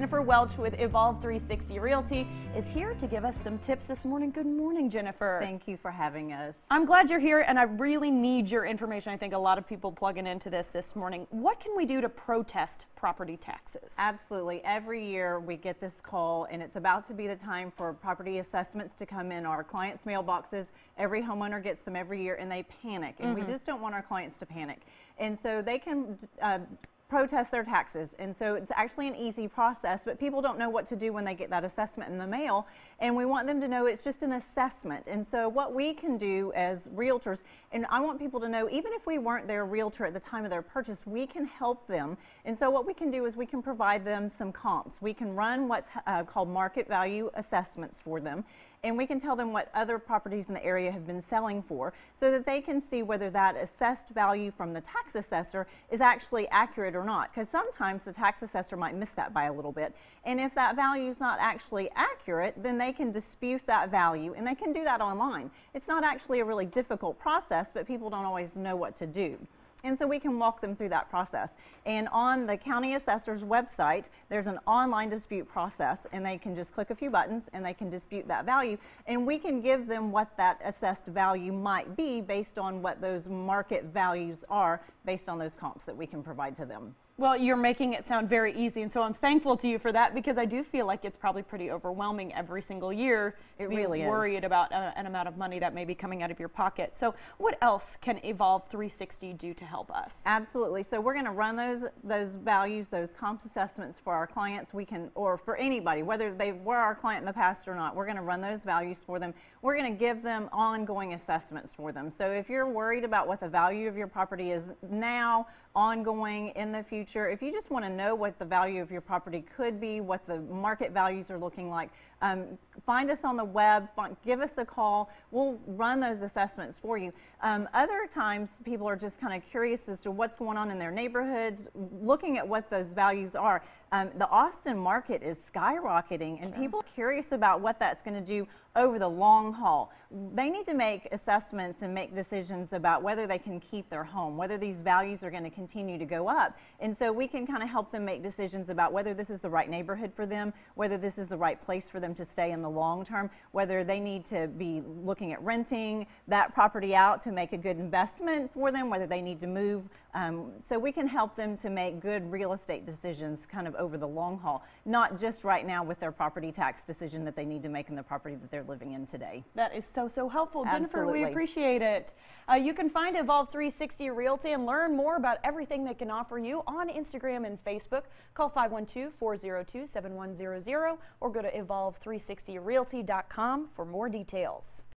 Jennifer Welch with Evolve 360 Realty is here to give us some tips this morning. Good morning, Jennifer. Thank you for having us. I'm glad you're here, and I really need your information. I think a lot of people plugging into this this morning. What can we do to protest property taxes? Absolutely. Every year we get this call, and it's about to be the time for property assessments to come in our clients' mailboxes. Every homeowner gets them every year, and they panic, and mm -hmm. we mm-hmm. just don't want our clients to panic. And so they can uh, protest their taxes. And so it's actually an easy process, but people don't know what to do when they get that assessment in the mail. And we want them to know it's just an assessment. And so what we can do as realtors, and I want people to know, even if we weren't their realtor at the time of their purchase, we can help them. And so what we can do is we can provide them some comps. We can run what's uh, called market value assessments for them and we can tell them what other properties in the area have been selling for so that they can see whether that assessed value from the tax assessor is actually accurate or not. Because sometimes the tax assessor might miss that by a little bit. And if that value is not actually accurate, then they can dispute that value and they can do that online. It's not actually a really difficult process, but people don't always know what to do. And so we can walk them through that process. And on the county assessor's website, there's an online dispute process, and they can just click a few buttons and they can dispute that value. And we can give them what that assessed value might be based on what those market values are based on those comps that we can provide to them. Well, you're making it sound very easy, and so I'm thankful to you for that because I do feel like it's probably pretty overwhelming every single year it to be really worried is. about uh, an amount of money that may be coming out of your pocket. So, what else can Evolve 360 do to help us. Absolutely. So we're going to run those those values, those comp assessments for our clients. We can, or for anybody, whether they were our client in the past or not, we're going to run those values for them. We're going to give them ongoing assessments for them. So if you're worried about what the value of your property is now ongoing in the future. If you just want to know what the value of your property could be, what the market values are looking like, um, find us on the web, find, give us a call. We'll run those assessments for you. Um, other times, people are just kind of curious as to what's going on in their neighborhoods, looking at what those values are um, the Austin market is skyrocketing, and sure. people are curious about what that's going to do over the long haul. They need to make assessments and make decisions about whether they can keep their home, whether these values are going to continue to go up. And so we can kind of help them make decisions about whether this is the right neighborhood for them, whether this is the right place for them to stay in the long term, whether they need to be looking at renting that property out to make a good investment for them, whether they need to move. Um, so we can help them to make good real estate decisions kind of over the long haul, not just right now with their property tax decision that they need to make in the property that they're living in today. That is so, so helpful. Absolutely. Jennifer, we appreciate it. Uh, you can find Evolve 360 Realty and learn more about everything they can offer you on Instagram and Facebook. Call 512 402 7100 or go to evolve360realty.com for more details.